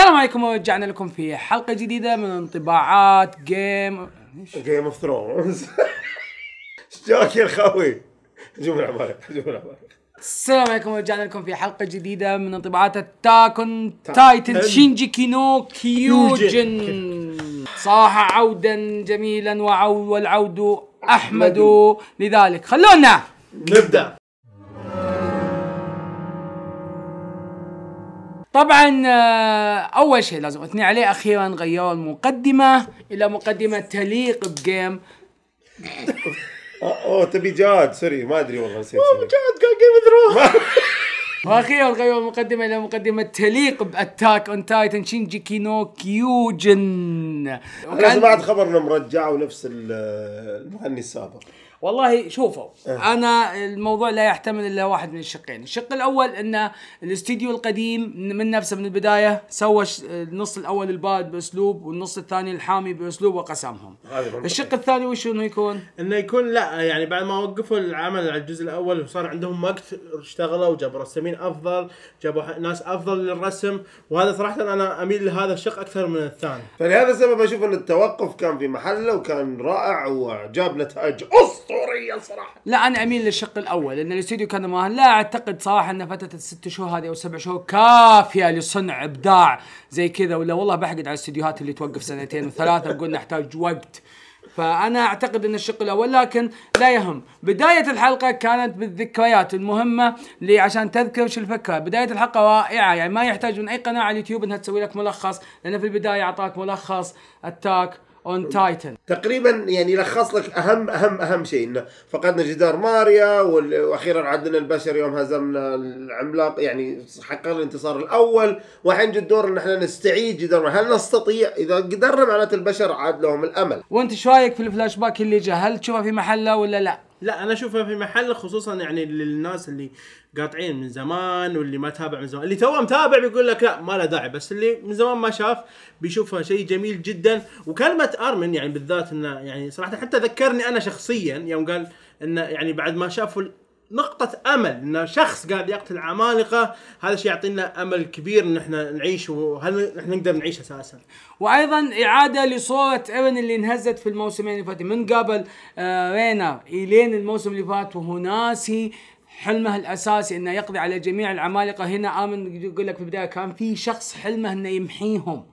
السلام عليكم ورجعنا لكم في حلقه جديده من انطباعات جيم جيم اوف ثرونز اشتاق يا خوي هجوم العمالقه هجوم العمالقه السلام عليكم ورجعنا لكم في حلقه جديده من انطباعات التاكون تايتن شينجي كينو كيوجن صاح عودا جميلا وعو والعود احمد لذلك خلونا نبدا طبعا آه، اول شيء لازم اثني عليه اخيرا غيروا المقدمه الى مقدمه تليق بجيم اوه تبي جاد سوري ما ادري والله نسيت اوه جاد قال جيم ثرو واخيرا غيروا المقدمه الى مقدمه تليق باتاك اون تايتن شينجي كينو كيوجن انا سمعت خبر انهم رجعوا نفس آه، المغني السابق والله شوفوا أه. انا الموضوع لا يحتمل الا واحد من الشقين الشق الاول ان الاستديو القديم من نفسه من البدايه سوى النص الاول الباد باسلوب والنص الثاني الحامي باسلوب وقسمهم الشق الثاني وش انه يكون انه يكون لا يعني بعد ما وقفوا العمل على الجزء الاول وصار عندهم وقت اشتغلوا وجابوا رسامين افضل جابوا ناس افضل للرسم وهذا صراحه انا اميل لهذا الشق اكثر من الثاني فلهذا السبب اشوف ان التوقف كان في محله وكان رائع واعجاب نتائج اسطوري اسطوريه الصراحه لا انا اميل للشق الاول لان الاستوديو كان ما لا اعتقد صراحه ان فتره الست شهور هذه او سبع شهور كافيه لصنع ابداع زي كذا ولا والله بحقد على الاستديوهات اللي توقف سنتين وثلاثه بقول نحتاج وقت فانا اعتقد ان الشق الاول لكن لا يهم بدايه الحلقه كانت بالذكريات المهمه اللي عشان تذكر وش الفكره بدايه الحلقه رائعه يعني ما يحتاج من اي قناه على اليوتيوب انها تسوي لك ملخص لان في البدايه اعطاك ملخص اتاك اون تايتن تقريبا يعني لخص لك اهم اهم اهم شيء انه فقدنا جدار ماريا واخيرا عدنا البشر يوم هزمنا العملاق يعني حققنا الانتصار الاول والحين جد دور ان احنا نستعيد جدار ماريا هل نستطيع اذا قدرنا معناته البشر عاد لهم الامل وانت ايش رايك في الفلاش باك اللي جاء هل تشوفه في محله ولا لا؟ لا انا اشوفها في محله خصوصا يعني للناس اللي قاطعين من زمان واللي ما تابع من زمان اللي توه متابع بيقول لك لا ما له داعي بس اللي من زمان ما شاف بيشوفها شيء جميل جدا وكلمه ارمن يعني بالذات انه يعني صراحه حتى ذكرني انا شخصيا يوم قال انه يعني بعد ما شافوا نقطة أمل أن شخص قاعد يقتل عمالقة هذا الشيء يعطينا أمل كبير أن احنا نعيش وهل احنا نقدر نعيش أساسا وأيضا إعادة لصورة إيرن اللي انهزت في الموسمين اللي فاتوا من قبل آه رينا إلين الموسم اللي فات وهو ناسي حلمه الاساسي انه يقضي على جميع العمالقه هنا امن يقول لك في البدايه كان في شخص حلمه انه يمحيهم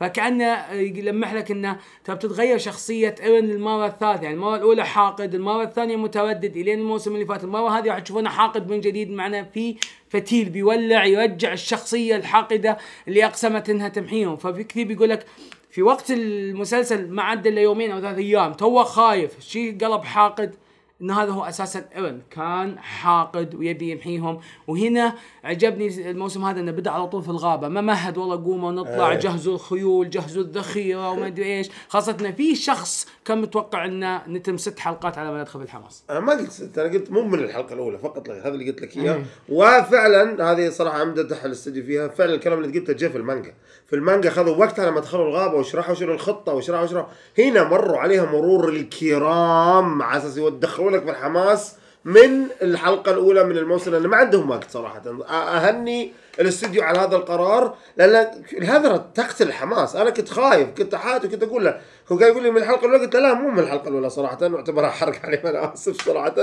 فكانه يلمح لك انه ترى بتتغير شخصيه ايرن للمره الثالثه يعني المره الاولى حاقد المره الثانيه متردد الين الموسم اللي فات المره هذه راح تشوفونه حاقد من جديد معنا في فتيل بيولع يرجع الشخصيه الحاقده اللي اقسمت انها تمحيهم ففي كثير بيقول لك في وقت المسلسل ما عدى الا يومين او ثلاث ايام توه خايف شي قلب حاقد انه هذا هو اساسا ايرن كان حاقد ويبي يمحيهم وهنا عجبني الموسم هذا انه بدا على طول في الغابه ما مهد والله قوموا نطلع أيه. جهزوا الخيول جهزوا الذخيره وما ادري ايش خاصه انه في شخص كان متوقع انه نتم ست حلقات على ما ندخل في الحماس انا ما قلت ست انا قلت مو من الحلقه الاولى فقط لك هذا اللي قلت لك اياه إيه. وفعلا هذه صراحه امدح الاستديو فيها فعلا الكلام اللي قلته جه في المانجا في المانجا خذوا وقت على ما دخلوا الغابه وشرحوا شنو الخطه وشرحوا شنو هنا مروا عليها مرور الكرام على اساس يدخلوا يدخلونك بالحماس من الحلقه الاولى من الموسم لان ما عندهم وقت صراحه اهني الاستوديو على هذا القرار لان هذا تقتل الحماس انا كنت خايف كنت حات كنت اقول له هو قال يقول لي من الحلقه الاولى قلت له لا مو من الحلقه الاولى صراحه واعتبرها حرق عليه انا اسف صراحه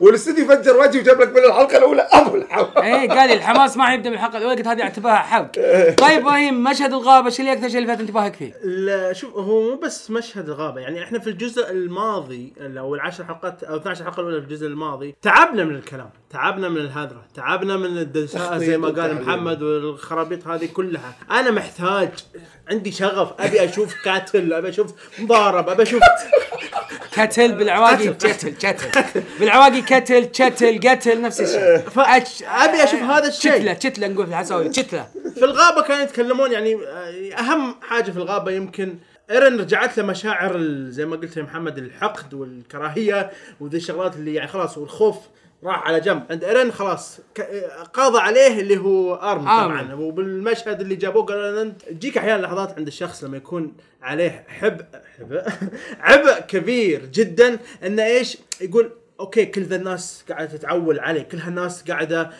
والاستديو فجر وجهي وجاب لك من الحلقه الاولى ابو الحوار اي قال لي الحماس ما يبدا من الحلقه الاولى قلت هذه اعتبرها حرق إيه. طيب ابراهيم مشهد الغابه ايش اللي اكثر شيء لفت انتباهك فيه؟ لا شوف هو مو بس مشهد الغابه يعني احنا في الجزء الماضي او العشر حلقات او 12 حلقه الاولى في الجزء الماضي تعبنا من الكلام تعبنا من الهذره تعبنا من الدساء زي ما قال محمد والخرابيط هذه كلها انا محتاج عندي شغف ابي اشوف كاتل ابي اشوف مضارب ابي اشوف كتل بالعواقي كتل كتل بالعواقي كتل كتل قتل نفس الشيء فأش... ابي اشوف هذا الشيء كتله كتله نقول في الحساوي كتله في الغابه كانوا يتكلمون يعني آه، اهم حاجه في الغابه يمكن ايرن رجعت له مشاعر زي ما قلت يا محمد الحقد والكراهيه وذي الشغلات اللي يعني خلاص والخوف راح على جنب عند ايرن خلاص قاضى عليه اللي هو ارم طبعا وبالمشهد اللي جابوه قال انت تجيك احيانا لحظات عند الشخص لما يكون عليه حب حب عبء كبير جدا انه ايش يقول اوكي كل ذا الناس قاعده تتعول علي كل هالناس قاعده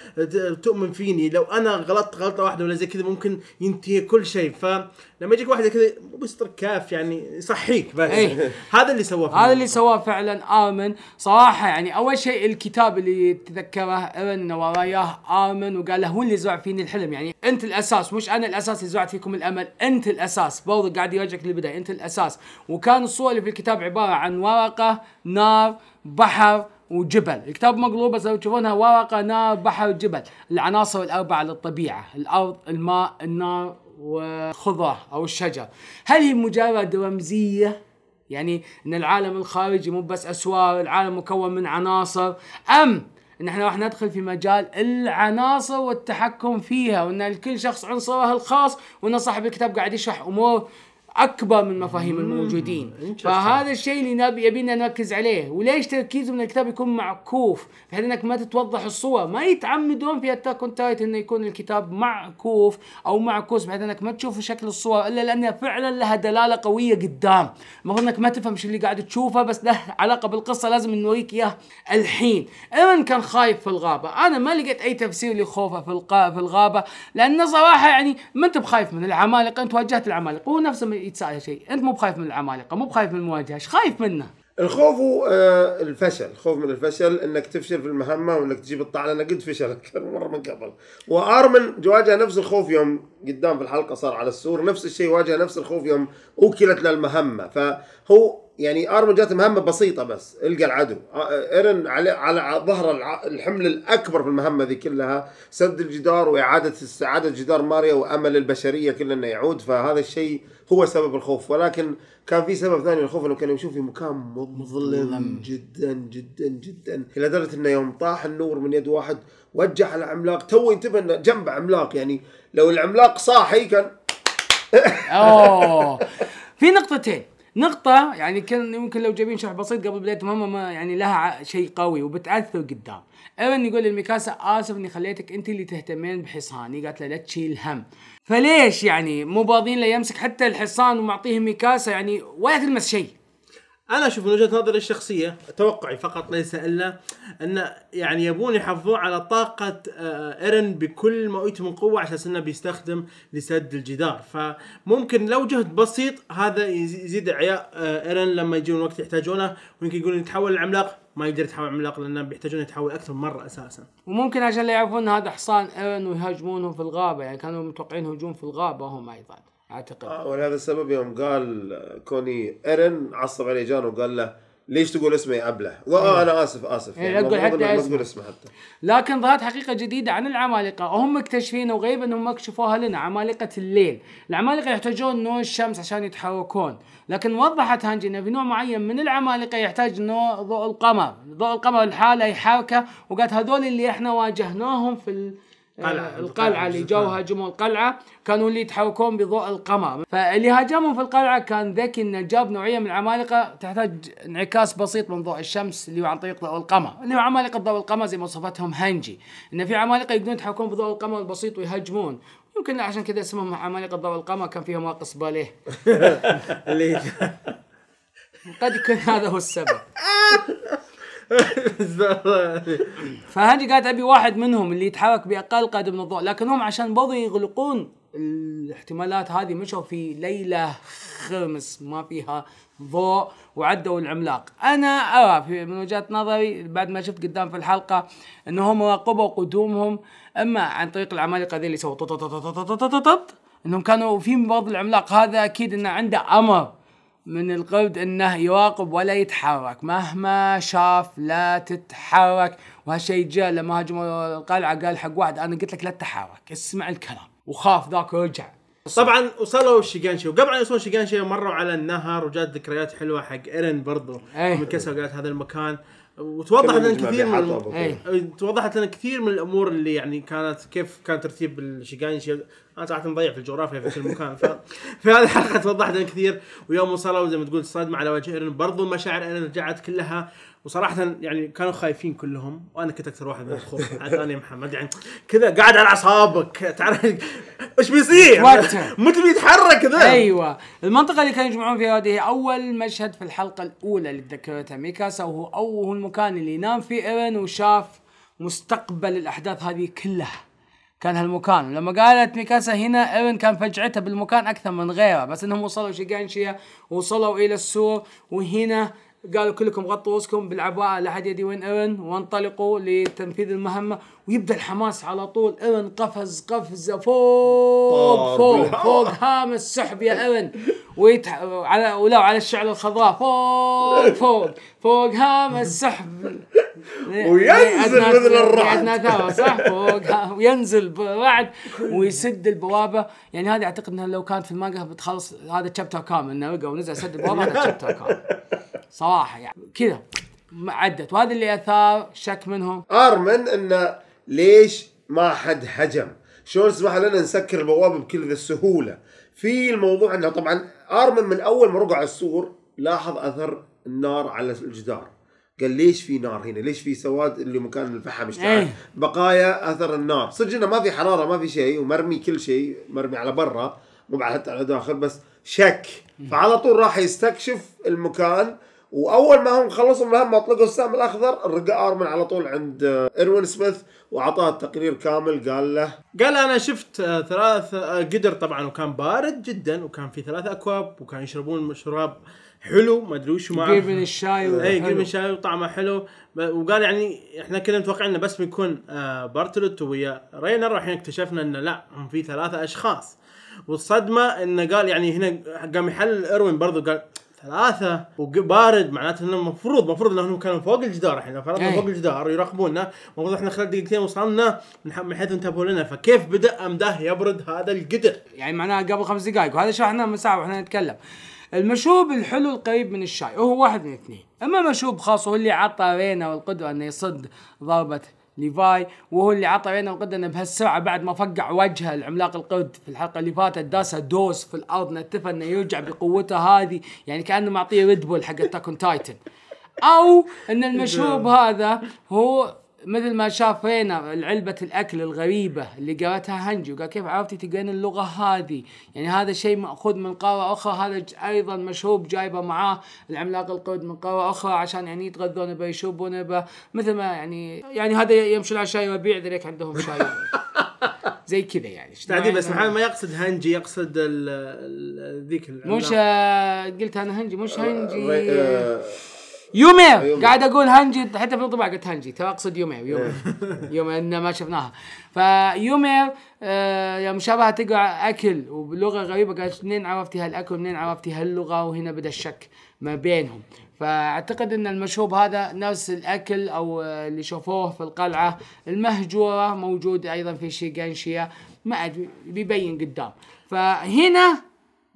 تؤمن فيني لو انا غلطت غلطه واحده ولا زي كذا ممكن ينتهي كل شيء فلما يجيك واحده كذا مو بيستر كاف يعني يصحيك بس أيه. هذا اللي سواه هذا اللي سواه فعلا امن صراحه يعني اول شيء الكتاب اللي تذكره ابن وراياه امن وقال له هو اللي زرع فيني الحلم يعني انت الاساس مش انا الاساس اللي زرعت فيكم الامل انت الاساس برضه قاعد يرجعك للبدايه انت الاساس وكان الصور اللي في الكتاب عباره عن ورقه نار بحر وجبل الكتاب مقلوبه لو تشوفونها ورقه نار بحر جبل العناصر الاربعه للطبيعه الارض الماء النار والخضره او الشجر هل هي مجرد رمزيه يعني ان العالم الخارجي مو بس اسوار العالم مكون من عناصر ام ان احنا راح ندخل في مجال العناصر والتحكم فيها وان لكل شخص عنصره الخاص وان صاحب الكتاب قاعد يشرح امور اكبر من مفاهيم الموجودين فهذا الشيء اللي يبينا نركز عليه وليش تركيزهم من الكتاب يكون معكوف بحيث انك ما تتوضح الصور ما يتعمدون في اتاك اون انه يكون الكتاب معكوف او معكوس بحيث انك ما تشوف شكل الصور الا لانها فعلا لها دلاله قويه قدام المفروض انك ما تفهم شو اللي قاعد تشوفه بس له علاقه بالقصه لازم نوريك اياه الحين ايمن كان خايف في الغابه انا ما لقيت اي تفسير لخوفه في في الغابه لانه صراحه يعني ما انت بخايف من العمالقه انت واجهت العمالقه هو نفسه يتساءل شيء انت مو بخايف من العمالقه مو بخايف من المواجهه ايش خايف منه الخوف هو آه، الفشل الخوف من الفشل انك تفشل في المهمه وانك تجيب الطعنه انا قد فشل اكثر مره من قبل وارمن واجه نفس الخوف يوم قدام في الحلقه صار على السور نفس الشيء واجه نفس الخوف يوم اوكلت له المهمه فهو يعني ارمن جات مهمه بسيطه بس القى العدو آه، آه، ايرن على على ظهر الحمل الاكبر في المهمه ذي كلها سد الجدار واعاده استعاده جدار ماريا وامل البشريه كلها انه يعود فهذا الشيء هو سبب الخوف ولكن كان في سبب ثاني للخوف انه كان يمشون في مكان مظلم جدا جدا جدا الى درجه انه يوم طاح النور من يد واحد وجه على عملاق تو انتبه انه جنب عملاق يعني لو العملاق صاحي كان اوه في نقطتين نقطة يعني كان يمكن لو جايبين شرح بسيط قبل بداية المهمة ما يعني لها شيء قوي وبتأثر قدام. ايفن يقول للميكاسا آسف إني خليتك أنت اللي تهتمين بحصاني، قالت له لا تشيل هم. فليش يعني مو باضين له يمسك حتى الحصان ومعطيه ميكاسا يعني ولا تلمس شيء. انا اشوف من وجهه نظري الشخصيه توقعي فقط ليس الا ان يعني يبون يحافظون على طاقه آه، ايرن بكل ما اوتي من قوه على اساس انه بيستخدم لسد الجدار فممكن لو جهد بسيط هذا يزيد اعياء آه، ايرن لما يجون وقت يحتاجونه ويمكن يقولون يتحول العملاق ما يقدر يتحول عملاق لانه بيحتاجون يتحول اكثر من مره اساسا وممكن عشان لا يعرفون هذا حصان ايرن ويهاجمونه في الغابه يعني كانوا متوقعين هجوم في الغابه هم ايضا اعتقد آه ولهذا السبب يوم قال كوني ايرن عصب عليه جان وقال له ليش تقول اسمه يا ابله؟ واه إيه. انا اسف اسف إيه، يعني إيه اقول حتى ما تقول اسمه حتى لكن ظهرت حقيقه جديده عن العمالقه وهم مكتشفين وغيب انهم ما كشفوها لنا عمالقه الليل، العمالقه يحتاجون نور الشمس عشان يتحركون، لكن وضحت هانجي ان في نوع معين من العمالقه يحتاج نوع ضوء القمر، ضوء القمر لحاله يحركه وقالت هذول اللي احنا واجهناهم في آه، القلعة, القلعة اللي جو آه. هاجموا القلعة كانوا اللي يتحركون بضوء القمر فاللي هاجمهم في القلعة كان ذكي انه جاب نوعية من العمالقة تحتاج انعكاس بسيط من ضوء الشمس اللي هو عن طريق ضوء القمر اللي هو عمالقة ضوء القمر زي ما وصفتهم هنجي انه في عمالقة يقدرون يتحركون بضوء القمر البسيط ويهاجمون يمكن عشان كذا اسمهم عمالقة ضوء القمر كان فيهم ناقص باليه قد يكون هذا هو السبب فهني قالت ابي واحد منهم اللي يتحرك باقل قدر من الضوء لكن هم عشان برضه يغلقون الاحتمالات هذه مشوا في ليله خرمس ما فيها ضوء وعدوا العملاق انا ارى في من وجهه نظري بعد ما شفت قدام في الحلقه انهم راقبوا قدومهم اما عن طريق العمالقه ذي اللي سووا انهم كانوا في بعض العملاق هذا اكيد انه عنده امر من القرد انه يراقب ولا يتحرك مهما شاف لا تتحرك وهالشيء جاء لما هاجموا القلعه قال حق واحد انا قلت لك لا تتحرك اسمع الكلام وخاف ذاك ورجع طبعا وصلوا الشيغانشي وقبل ان يوصلون الشيغانشي مروا على النهر وجات ذكريات حلوه حق ايرن برضو أيه. من كسر قالت هذا المكان وتوضحت لنا كثير من الم... إيه. إيه. توضحت لنا كثير من الامور اللي يعني كانت كيف كان ترتيب الشيغانشي انا صراحه مضيع في الجغرافيا في كل مكان ف... في هذه الحلقه توضحت كثير ويوم وصلوا زي ما تقول الصدمه على وجه ايرن برضو المشاعر ايرن رجعت كلها وصراحة يعني كانوا خايفين كلهم وانا كنت اكثر واحد من عاد انا يا محمد يعني كذا قاعد على اعصابك تعرف ايش بيصير؟ متى بيتحرك ذا؟ ايوه المنطقة اللي كانوا يجمعون فيها هذه اول مشهد في الحلقة الأولى اللي تذكرتها ميكاسا وهو أول المكان اللي نام فيه ايرن وشاف مستقبل الأحداث هذه كلها كان هالمكان لما قالت ميكاسا هنا ايرن كان فجعته بالمكان اكثر من غيره بس انهم وصلوا شيغانشيا وصلوا الى السور وهنا قالوا كلكم غطوا رؤوسكم بالعباءه لا يدي يدري وين ايرن وانطلقوا لتنفيذ المهمه ويبدا الحماس على طول ايرن قفز قفزه فوق فوق فوق هام السحب يا ايرن ويتح... على ولو على الشعله الخضراء فوق فوق فوق هام السحب وينزل مثل الرعد صح فوق وينزل بعد ويسد البوابه يعني هذه اعتقد انها لو كانت في المانجا بتخلص هذا تشابتر كامل انه وقع ونزل سد البوابه هذا تشابتر كامل صراحه يعني كذا عدت وهذا اللي اثار شك منهم ارمن انه ليش ما حد هجم؟ شلون سمح لنا نسكر البوابه بكل ذي السهوله؟ في الموضوع انه طبعا ارمن من اول ما رقع السور لاحظ اثر النار على الجدار قال ليش في نار هنا؟ ليش في سواد اللي مكان الفحم اشتعل؟ ايه. بقايا اثر النار، صدق انه ما في حراره ما في شيء ومرمي كل شيء مرمي على برا مو حتى على داخل بس شك فعلى طول راح يستكشف المكان واول ما هم خلصوا المهمه اطلقوا السهم الاخضر رقى ارمن على طول عند آه، ايروين سميث واعطاه تقرير كامل قال له قال انا شفت آه، ثلاث آه، قدر طبعا وكان بارد جدا وكان في ثلاث اكواب وكان يشربون مشروب حلو ما ادري وش معه قريب من الشاي اي قريب من الشاي وطعمه حلو وقال يعني احنا كنا متوقعين انه بس بيكون آه، بارتلوت ويا رينر الحين اكتشفنا انه لا هم في ثلاثه اشخاص والصدمه انه قال يعني هنا قام يحلل اروين برضو قال ثلاثة وبارد معناته انه المفروض المفروض انهم كانوا فوق الجدار الحين لو فرضنا إيه. فوق الجدار ويراقبونا المفروض احنا خلال دقيقتين وصلنا من حيث انتبهوا لنا فكيف بدا امداه يبرد هذا القدر؟ يعني معناها قبل خمس دقائق وهذا شرحناه من ساعة واحنا نتكلم. المشوب الحلو القريب من الشاي وهو واحد من اثنين، اما مشوب خاص هو اللي عطى رينا والقدرة انه يصد ضربة ليفاي وهو اللي عطى بين القدن بهالسرعه بعد ما فقع وجهه العملاق القرد في الحلقه اللي فاتت داسه دوس في الارض نتفه انه يرجع بقوته هذه يعني كانه معطيه ريد بول حق تاكون تايتن او ان المشروب هذا هو مثل ما شافينا علبة الأكل الغريبة اللي قالتها هنجو قال كيف عرفتي تقرين اللغة هذه يعني هذا شيء مأخوذ من قارة أخرى هذا أيضا مشروب جايبه معاه العملاق القرد من قارة أخرى عشان يعني يتغذون به يشربون به مثل ما يعني يعني هذا يمشون على شاي وبيع ذلك عندهم شاي زي كذا يعني تعديل بس ما يقصد هنجي يقصد ذيك مش قلت انا هنجي مش هنجي أه، أه، يومير آه، قاعد اقول هانجي حتى في الانطباع قلت هانجي ترى اقصد يومير يومير إيه. يومير ان ما شفناها فيومير آه، يوم شافها تقرا اكل وبلغه غريبه قالت منين عرفتي هالاكل منين عرفتي هاللغه وهنا بدا الشك ما بينهم فاعتقد ان المشروب هذا نفس الاكل او آه، اللي شافوه في القلعه المهجوره موجود ايضا في شيغانشيا ما ادري بيبين قدام فهنا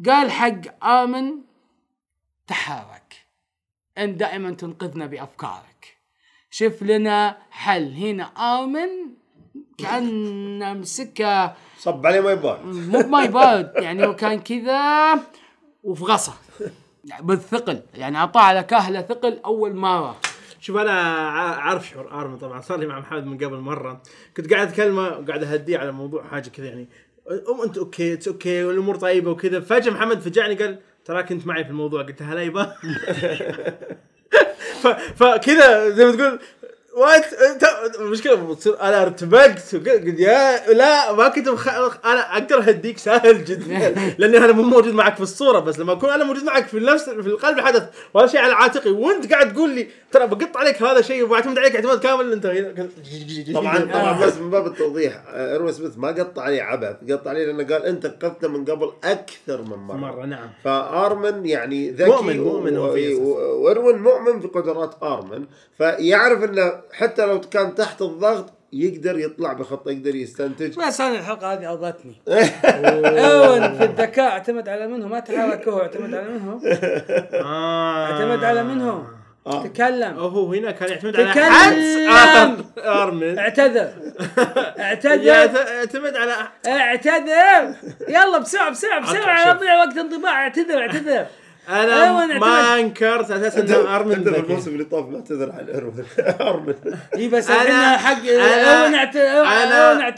قال حق امن تحرك أن دائما تنقذنا بأفكارك شوف لنا حل هنا آمن كان مسكة صب عليه ماي بارد مو بماي بارد يعني هو كان كذا وفي غصه يعني بالثقل يعني اعطاه على كاهله ثقل اول مره شوف انا عارف شعور ارمن طبعا صار لي مع محمد من قبل مره كنت قاعد اكلمه وقاعد اهديه على موضوع حاجه كذا يعني ام انت اوكي اتس اوكي والامور طيبه وكذا فجاه محمد فجعني قال ترى كنت معي في الموضوع قلت لها لا يبا فكذا زي ما تقول وات انت المشكله بتصير انا ارتبكت قلت يا لا ما كنت بخ... انا اقدر اهديك سهل جدا لاني انا مو موجود معك في الصوره بس لما اكون انا موجود معك في نفس في القلب حدث وهذا شيء على عاتقي وانت قاعد تقول لي ترى بقط عليك هذا شيء وبعتمد عليك اعتماد كامل انت طبعا طبعا بس من باب التوضيح اروي سميث ما قط عليه عبث قط عليه لانه قال انت قذفته من قبل اكثر من مره مره نعم فارمن يعني ذكي مؤمن مؤمن واروين مؤمن بقدرات ارمن فيعرف انه حتى لو كان تحت الضغط يقدر يطلع بخطه يقدر يستنتج بس انا الحلقه هذه اضتني اول في الذكاء اعتمد على منهم ما تحرك هو اعتمد على منهم آه. اعتمد على منهم آه. تكلم هو هنا كان يعتمد على حد ارمن اعتذر اعتذر اعتمد على اعتذر يلا بسرعه بسرعه بسرعه يضيع وقت انطباع اعتذر اعتذر انا أيوة ما انكرت اساسا ان ارمن انت الموسم اللي طاف ما معتذر على ارمن ارمن اي بس انا حق انا انا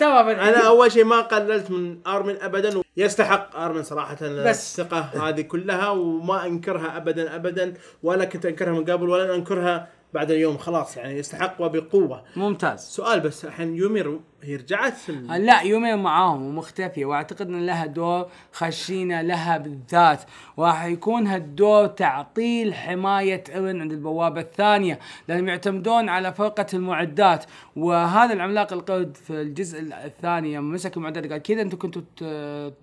انا اول شيء ما قللت من ارمن ابدا يستحق ارمن صراحه بس الثقه هذه كلها وما انكرها ابدا ابدا ولا كنت انكرها من قبل ولا انكرها بعد اليوم خلاص يعني يستحق وبقوه ممتاز سؤال بس الحين يومير هي رجعت أه، لا يومير معاهم ومختفيه واعتقد ان لها دور خشينا لها بالذات وراح يكون هالدور تعطيل حمايه ايرن عند البوابه الثانيه لانهم يعتمدون على فرقه المعدات وهذا العملاق القرد في الجزء الثاني يوم مسك المعدات قال كذا انتم كنتوا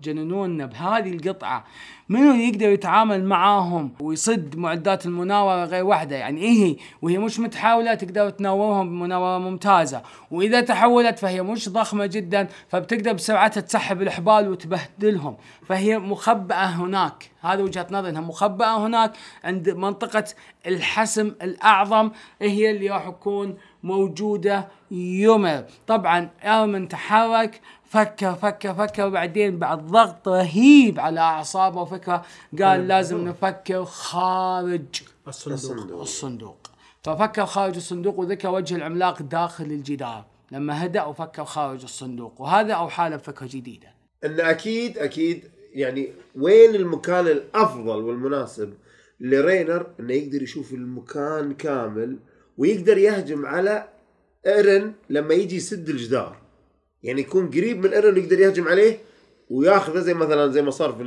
جننونا بهذه القطعه منو يقدر يتعامل معاهم ويصد معدات المناوره غير واحده يعني ايه وهي مش متحاوله تقدر تناورهم بمناوره ممتازه واذا تحولت فهي مش ضخمه جدا فبتقدر بسرعتها تسحب الحبال وتبهدلهم فهي مخبأه هناك هذا وجهه نظري انها مخبأه هناك عند منطقه الحسم الاعظم هي اللي راح تكون موجوده يمر طبعا ارمن تحرك فكه فكه فكه وبعدين بعد ضغط رهيب على اعصابه وفكره قال طيب. لازم نفكر خارج الصندوق الصندوق ففكر خارج الصندوق وذكر وجه العملاق داخل الجدار لما هدأ وفكر خارج الصندوق وهذا أوحى له بفكرة جديدة أن أكيد أكيد يعني وين المكان الأفضل والمناسب لرينر أنه يقدر يشوف المكان كامل ويقدر يهجم على إيرن لما يجي يسد الجدار يعني يكون قريب من ايرن يقدر يهجم عليه وياخذه زي مثلا زي ما صار في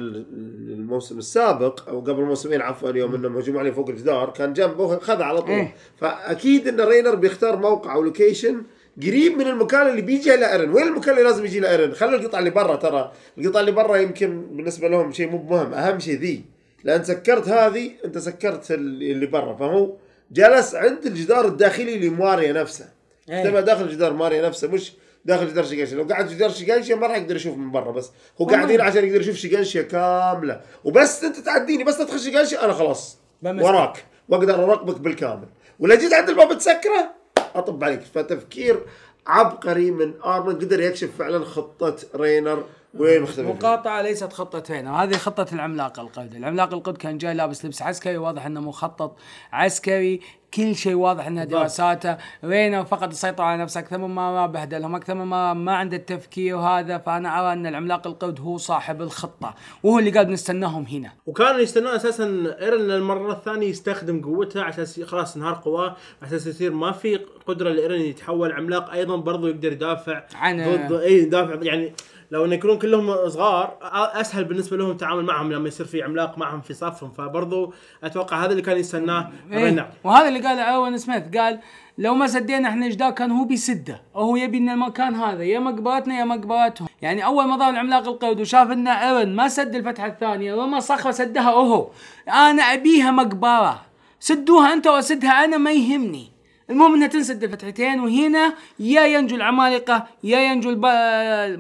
الموسم السابق او قبل موسمين عفوا اليوم انهم هجموا عليه فوق الجدار كان جنبه خذ على طول إيه؟ فاكيد ان رينر بيختار موقع او لوكيشن قريب من المكان اللي بيجي له ايرن وين المكان اللي لازم يجي له ايرن خلي القطعه اللي برا ترى القطعه اللي برا يمكن بالنسبه لهم شيء مو مهم اهم شيء ذي لان سكرت هذه انت سكرت اللي برا فهو جلس عند الجدار الداخلي لماريا نفسه ايه. داخل الجدار ماريا نفسه مش داخل جدار شيغانشيا لو قعد في جدار شيغانشيا ما راح يقدر يشوف من برا بس هو قاعد هنا عشان يقدر يشوف شيغانشيا كامله وبس انت تعديني بس ادخل شيغانشيا انا خلاص وراك واقدر اراقبك بالكامل ولا جيت عند الباب تسكره اطب عليك فتفكير عبقري من ارمن قدر يكشف فعلا خطه رينر وين مختفي مقاطعه ليست خطتين هذه خطه العملاق القرد العملاق القرد كان جاي لابس لبس عسكري واضح انه مخطط عسكري كل شيء واضح انها دراساته رينا فقد السيطره على نفسه اكثر من ما بهدلهم اكثر من ما عنده التفكير وهذا فانا ارى ان العملاق القرد هو صاحب الخطه وهو اللي قال نستناهم هنا وكان يستناه اساسا ايرن المره الثانيه يستخدم قوته على اساس خلاص انهار قواه على اساس يصير ما في قدره لايرن يتحول عملاق ايضا برضو يقدر يدافع عن ضد اي يدافع يعني لو ان يكونون كلهم صغار اسهل بالنسبه لهم التعامل معهم لما يصير في عملاق معهم في صفهم فبرضو اتوقع هذا اللي كان يستناه إيه. وهذا اللي قاله اوين سميث قال لو ما سدينا احنا ايش كان هو بيسده هو يبي ان المكان هذا يا مقبرتنا يا مقبرتهم يعني اول ما ضاع العملاق القيد وشاف ان ايرن ما سد الفتحه الثانيه وما صخره سدها اوهو انا ابيها مقبره سدوها انت واسدها انا ما يهمني المهم انها تنسد الفتحتين وهنا يا ينجو العمالقه يا ينجو الب...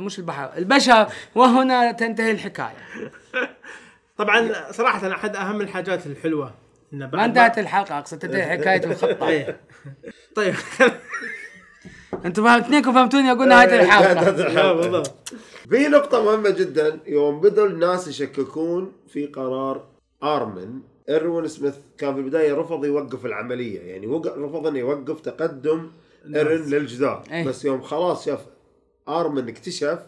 مش البحر البشر وهنا تنتهي الحكايه طبعا صراحه احد اهم الحاجات الحلوه انه ما انتهت الحلقه اقصد تنتهي حكايه الخطه إيه. طيب انتم فهمتنيكم فهمتوني اقول نهايه إيه. الحلقه في نقطه مهمه جدا يوم بدوا الناس يشككون في قرار ارمن ايروين سميث كان في البدايه رفض يوقف العمليه يعني رفض انه يوقف تقدم ايرن للجدار أيه. بس يوم خلاص شاف ارمن اكتشف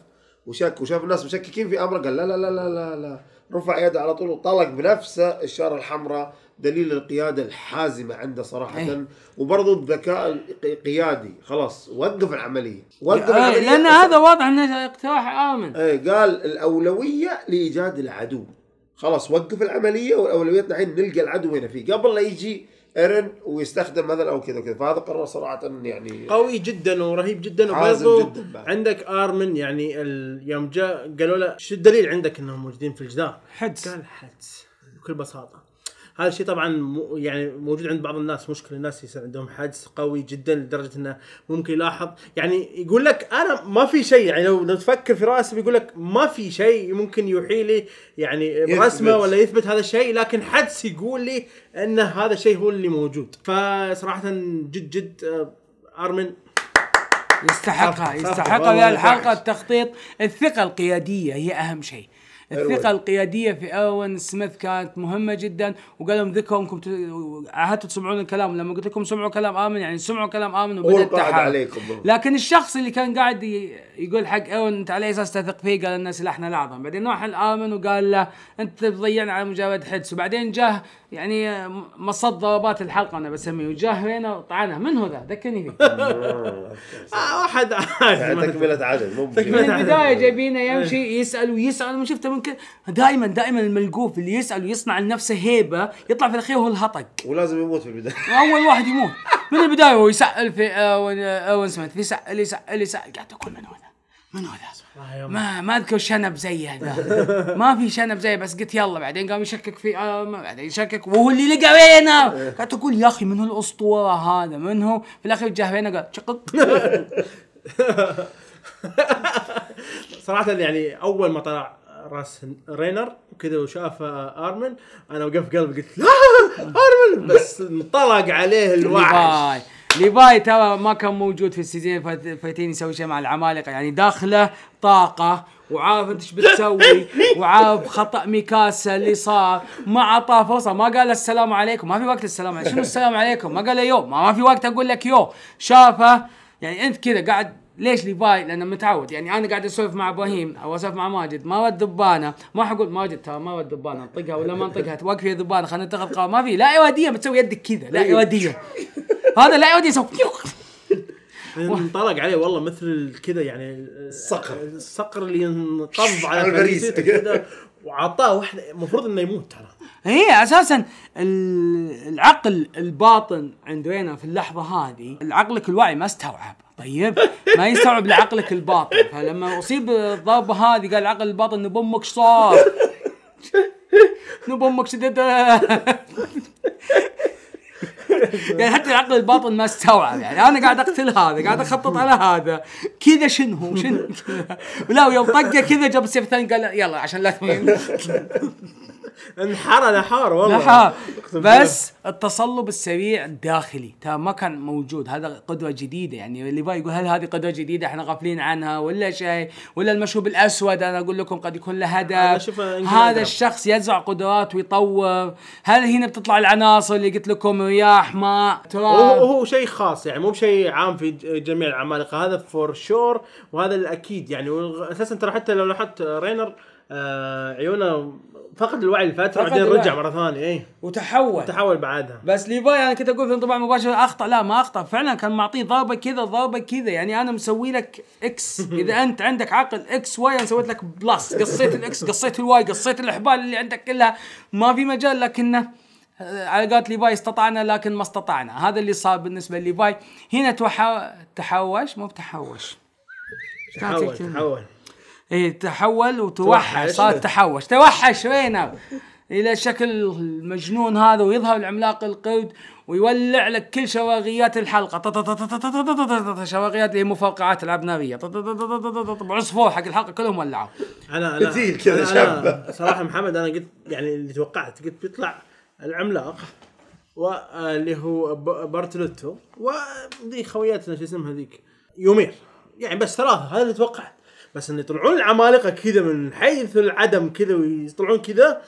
وشك وشاف الناس مشككين في امره قال لا لا لا لا لا, لا. رفع يده على طول وطلق بنفسه الشاره الحمراء دليل القياده الحازمه عنده صراحه أيه. وبرضه الذكاء القيادي خلاص وقف العمليه وقف آه، العمليه لان هذا واضح انه اقتراح امن اي قال الاولويه لايجاد العدو خلاص وقف العمليه واولويتنا الحين نلقى العدو هنا فيه قبل لا يجي ايرن ويستخدم مثلا او كذا وكذا فهذا قرار صراحه يعني قوي جدا ورهيب جدا وبرضه عندك ارمن يعني يوم جاء قالوا له شو الدليل عندك انهم موجودين في الجدار؟ حدس قال حدس بكل بساطه هذا الشيء طبعا يعني موجود عند بعض الناس مشكله الناس يصير عندهم حدس قوي جدا لدرجه انه ممكن يلاحظ يعني يقول لك انا ما في شيء يعني لو لو تفكر في راسي بيقول لك ما في شيء ممكن يوحي لي يعني برسمه ولا يثبت هذا الشيء لكن حدس يقول لي ان هذا الشيء هو اللي موجود فصراحه جد جد آه، ارمن يستحقها يستحقها الحلقه التخطيط الثقه القياديه هي اهم شيء الثقه القياديه في اروين سميث كانت مهمه جدا وقالوا ذكروا انكم عهدتوا تسمعون الكلام لما قلت لكم سمعوا كلام امن يعني سمعوا كلام امن وبدا التحالف لكن الشخص اللي كان قاعد يقول حق اروين انت على اساس تثق فيه قال ان سلاحنا الاعظم بعدين راح الامن وقال له انت تضيعنا على مجرد حدس وبعدين جاه يعني مصد ضربات الحلقه انا بسميه وجاه هنا وطعنه من هو ذا ذكرني فيه آه، واحد عادي يعني تكمله عدد مو من البدايه جايبينه يمشي إيه. يسال ويسال شفته من ممكن دائما دائما الملقوف اللي يسال ويصنع لنفسه هيبه يطلع في الاخير هو الهطق ولازم يموت في البدايه اول واحد يموت من البدايه هو يسال في آه، وين آه، سميث يسال يسال يسال قاعد اقول من هو من هو آه، ما ما اذكر شنب زي هذا ما في شنب زي بس قلت يلا بعدين قام يشكك في بعدين يشكك وهو اللي لقى بينا قاعد اقول يا اخي من هو الاسطوره هذا من هو في الاخير جاه بينا قال شقق صراحه يعني اول ما طلع راس رينر وكذا وشاف ارمن انا وقف قلبي قلت لا ارمن بس انطلق عليه الوحش ليفاي ترى ما كان موجود في السيزون فايتين يسوي شيء مع العمالقه يعني داخله طاقه وعارف انت ايش بتسوي وعارف خطا ميكاسا اللي صار ما اعطاه فرصه ما قال السلام عليكم ما في وقت السلام عليكم شنو السلام عليكم ما قال يو ما, ما في وقت اقول لك يو شافه يعني انت كذا قاعد ليش ليفاي؟ لانه متعود يعني انا قاعد اسولف مع ابراهيم او اسولف مع ماجد ما ود ذبانه ما حقول ماجد ترى ما ود ذبانه انطقها ولا ما انطقها توقف يا ذبانه خلينا نتخذ قرار ما في لا اياديه بتسوي يدك كذا لا اياديه أيوه. هذا لا اياديه يسوي انطلق عليه والله مثل كذا يعني الصقر الصقر اللي ينقض على الفريسه كذا وعطاه واحده المفروض انه يموت ترى هي اساسا العقل الباطن عندنا في اللحظه هذه عقلك الواعي ما استوعب طيب ما يستوعب لعقلك الباطن فلما اصيب الضربه هذه قال عقل الباطن نب امك صار نب امك يعني حتى العقل الباطن ما استوعب يعني انا قاعد اقتل هذا قاعد اخطط على هذا كذا شنو هو شنو لا ويوم طقه كذا جاب السيف الثاني قال يلا عشان لا انحرى لحار والله بس التصلب السريع الداخلي ترى ما كان موجود هذا قدوه جديده يعني اللي يبغى يقول هل هذه قدوه جديده احنا غافلين عنها ولا شيء ولا المشروب الاسود انا اقول لكم قد يكون له هدف هذا الشخص يزرع قدرات ويطور هل هنا بتطلع العناصر اللي قلت لكم رياح ماء تراب وهو شيء خاص يعني مو بشيء عام في جميع العمالقه هذا فور شور وهذا الاكيد يعني اساسا ترى حتى لو لاحظت رينر آه عيونه فقد الوعي لفتره بعدين رجع مره ثانيه اي وتحول تحول بعدها بس ليفاي انا كنت اقول في انطباع مباشر اخطا لا ما اخطا فعلا كان معطيه ضربه كذا ضربه كذا يعني انا مسوي لك اكس اذا انت عندك عقل اكس واي انا سويت لك بلس قصيت الاكس قصيت الواي قصيت الاحبال اللي عندك كلها ما في مجال لكنه آه، على قولة ليفاي استطعنا لكن ما استطعنا هذا اللي صار بالنسبه لليفاي هنا توحو... تحوش مو بتحوش تحول تحول اي تحول وتوحش صار تحوش توحش وينه الى شكل المجنون هذا ويظهر العملاق القرد ويولع لك كل شواغيات الحلقه شواغيات اللي هي مفرقعات العاب ناريه عصفور حق الحلقه كلهم ولعوا انا انا, أنا, أنا صراحه محمد انا قلت يعني اللي توقعت قلت بيطلع العملاق واللي هو بارتلوتو وذي خوياتنا شو اسمها ذيك يومير يعني بس ثلاثه هذا اللي توقعت بس ان يطلعون العمالقه كذا من حيث العدم كذا ويطلعون كذا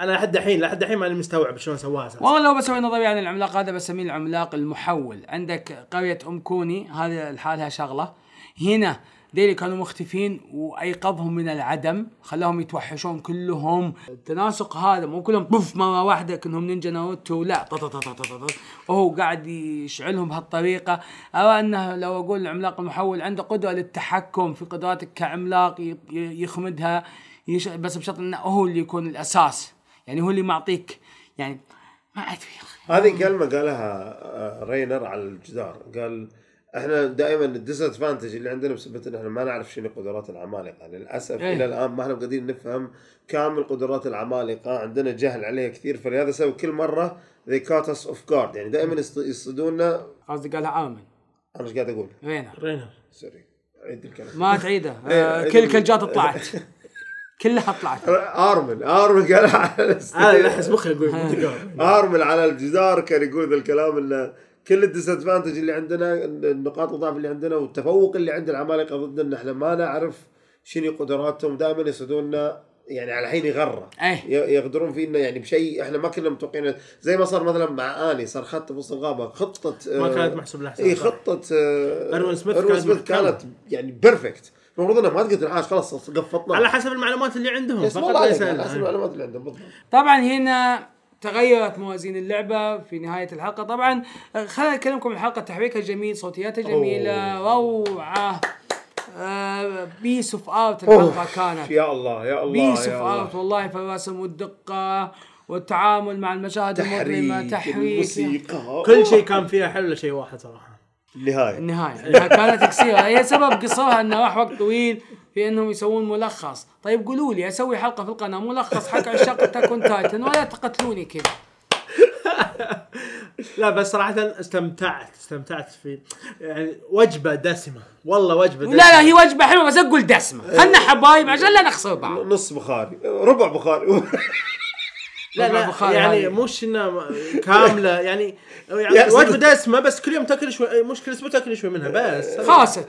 انا لحد الحين لحد الحين ماني مستوعب شلون سواها اساسا والله لو بسوي نظريه عن يعني العملاق هذا بسميه العملاق المحول عندك قريه ام كوني هذه لحالها شغله هنا ديلي كانوا مختفين وايقظهم من العدم خلاهم يتوحشون كلهم التناسق هذا مو كلهم بوف مره واحده كانهم نينجا ناروتو لا وهو قاعد يشعلهم بهالطريقه ارى انه لو اقول العملاق المحول عنده قدره للتحكم في قدراتك كعملاق يخمدها يش... بس بشرط انه هو اللي يكون الاساس يعني هو اللي معطيك يعني ما ادري هذه كلمه قالها آه، رينر على الجدار قال احنا دائما الديس ادفانتج اللي عندنا بسبب ان احنا ما نعرف شنو قدرات العمالقه للاسف أيه. الى الان ما احنا قادرين نفهم كامل قدرات العمالقه عندنا جهل عليها كثير فلهذا السبب كل مره ذي كات اس اوف guard يعني دائما يصطدوننا قصدي قالها عامل انا ايش قاعد اقول؟ رينر رينر سوري عيد الكلام ما تعيده إيه، آه كل جات طلعت كلها طلعت ارمل ارمل قال انا آه، احس مخي يقول ارمل على الجدار كان يقول ذا الكلام انه كل الديسادفانتج اللي عندنا النقاط الضعف اللي عندنا والتفوق اللي عند العمالقه ضدنا احنا ما نعرف شنو قدراتهم دائما يصيدوننا يعني على حين يغره إيه. يغدرون فينا يعني بشيء احنا ما كنا متوقعين زي ما صار مثلا مع اني صار خط في وسط الغابه خطه آه، ما كانت محسوب لحساب اي خطه آه، اروين سميث كانت, سميث كانت يعني بيرفكت المفروض انها ما تقدر الحاج آه، خلاص قفطنا على حسب المعلومات اللي عندهم فقط ليس على حسب المعلومات اللي عندهم بالضبط طبعا هنا تغيرت موازين اللعبة في نهاية الحلقة طبعا خلينا نكلمكم الحلقة تحريكها جميل صوتياتها جميلة روعة بيس اوف ارت الحلقة كانت يا الله يا الله بيس اوف ارت والله في الرسم والدقة والتعامل مع المشاهد المظلمة تحريك كل شيء كان فيها حلو الا شيء واحد صراحة النهاية النهاية كانت قصيرة هي سبب قصرها انه راح وقت طويل في انهم يسوون ملخص طيب قولوا لي اسوي حلقه في القناه ملخص حق عشاق تاكون تايتن ولا تقتلوني كذا لا بس صراحة استمتعت استمتعت في يعني وجبة دسمة والله وجبة دسمة لا لا هي وجبة حلوة بس اقول دسمة إيه. خلنا حبايب عشان لا نخسر بعض نص بخاري ربع بخاري لا لا بخاري يعني مش انها كامله يعني يعني وجبه دسمه بس كل يوم تاكل شوي مش كل اسبوع تاكل شوي منها بس خاست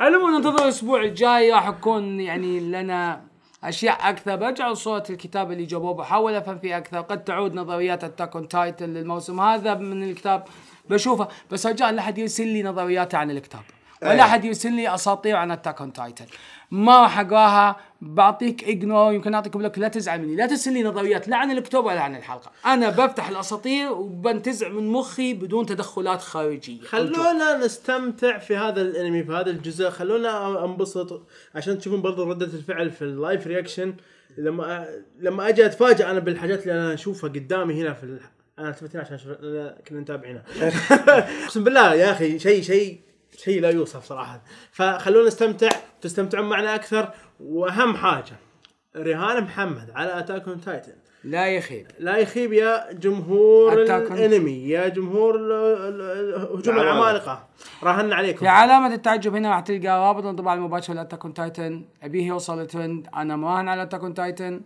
المهم ننتظر الاسبوع الجاي راح يكون يعني لنا اشياء اكثر برجع لصوره الكتاب اللي جابوه بحاول افهم فيه اكثر قد تعود نظريات اتاك اون تايتن للموسم هذا من الكتاب بشوفه بس رجاء لا حد يرسل لي نظرياته عن الكتاب ولا إيه. احد يرسل لي اساطير عن اتاك اون تايتن ما راح اقراها بعطيك اجنور يمكن اعطيك بلوك لا تزعل مني لا ترسل لي نظريات لا عن الكتاب ولا عن الحلقه انا بفتح الاساطير وبنتزع من مخي بدون تدخلات خارجيه خلونا نستمتع في هذا الانمي في هذا الجزء خلونا انبسط عشان تشوفون برضه رده الفعل في اللايف رياكشن لما لما اجي اتفاجئ انا بالحاجات اللي انا اشوفها قدامي هنا في انا التفتنا عشان شف... كنا نتابع هنا اقسم بالله يا اخي شيء شيء شيء لا يوصف صراحه فخلونا نستمتع تستمتعون معنا اكثر واهم حاجه رهان محمد على اتاك اون تايتن لا يخيب لا يخيب يا جمهور الانمي يا جمهور هجوم العمالقه راهنا عليكم في علامه التعجب هنا راح تلقى رابط الانطباع المباشر لاتاك اون تايتن ابيه يوصل لترند انا مراهن على اتاك اون تايتن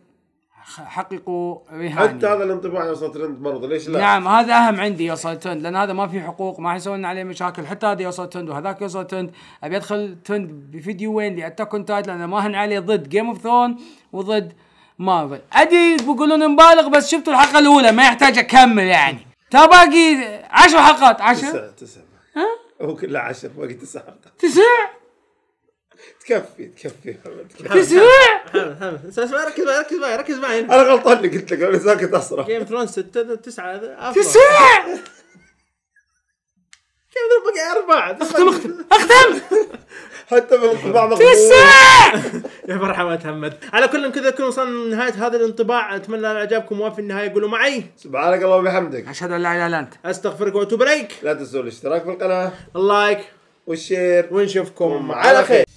حققوا رهان حتى هذا الانطباع يا ترند مرض ليش لا؟ نعم هذا اهم عندي يا ترند لان هذا ما في حقوق ما يسوون عليه مشاكل حتى هذا يا ترند وهذاك يا ترند ابي ادخل ترند بفيديو وين لاتاك اون تايتل انا ما هن عليه ضد جيم اوف ثرون وضد مارفل ادري بيقولون مبالغ بس شفتوا الحلقه الاولى ما يحتاج اكمل يعني ترى باقي 10 حلقات 10 تسع تسع ها؟ هو كله 10 باقي تسع حلقات تسع تكفي تكفي اسبوع ركز معي ركز معي ركز معي انا غلطان اللي قلت لك انا ساكت اصلا جيم ثرون 6 9 تسع كيف بقي اربعة اختم اختم اختم حتى بالانطباع مغلوب تسع يا مرحبا محمد على كل كذا نكون وصلنا لنهاية هذا الانطباع اتمنى ان اعجبكم وفي النهاية قولوا معي سبحانك اللهم وبحمدك اشهد ان لا اله الا انت استغفرك واتوب اليك لا تنسوا الاشتراك في القناة اللايك والشير ونشوفكم على خير